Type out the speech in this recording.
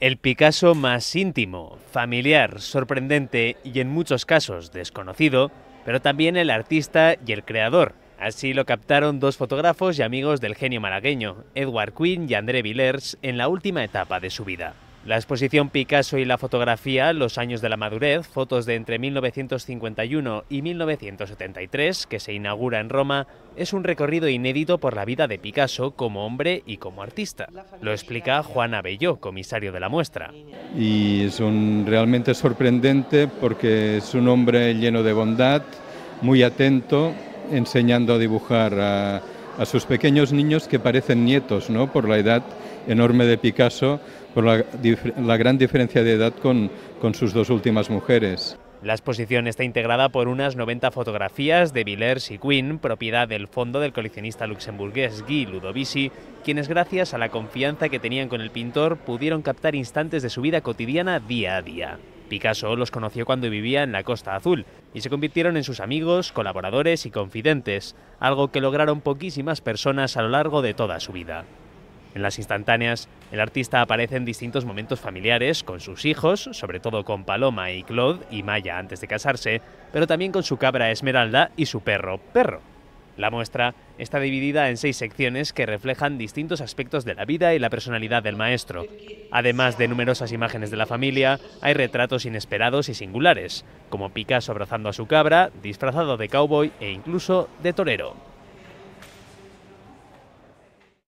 El Picasso más íntimo, familiar, sorprendente y en muchos casos desconocido, pero también el artista y el creador. Así lo captaron dos fotógrafos y amigos del genio malagueño, Edward Quinn y André Villers, en la última etapa de su vida. La exposición Picasso y la fotografía, los años de la madurez, fotos de entre 1951 y 1973, que se inaugura en Roma, es un recorrido inédito por la vida de Picasso como hombre y como artista. Lo explica Juan Abelló, comisario de la muestra. Y es realmente sorprendente porque es un hombre lleno de bondad, muy atento, enseñando a dibujar a, a sus pequeños niños que parecen nietos, ¿no? Por la edad enorme de Picasso por la, gran diferencia de edad con, sus dos últimas mujeres. La exposición está integrada por unas 90 fotografías de Villers y Quinn, propiedad del fondo del coleccionista luxemburgués Guy Ludovisi, quienes gracias a la confianza que tenían con el pintor pudieron captar instantes de su vida cotidiana día a día. Picasso los conoció cuando vivía en la Costa Azul y se convirtieron en sus amigos, colaboradores y confidentes, algo que lograron poquísimas personas a lo largo de toda su vida. En las instantáneas, el artista aparece en distintos momentos familiares con sus hijos, sobre todo con Paloma y Claude y Maya antes de casarse, pero también con su cabra Esmeralda y su perro Perro. La muestra está dividida en seis secciones que reflejan distintos aspectos de la vida y la personalidad del maestro. Además de numerosas imágenes de la familia, hay retratos inesperados y singulares, como Picasso abrazando a su cabra, disfrazado de cowboy e incluso de torero.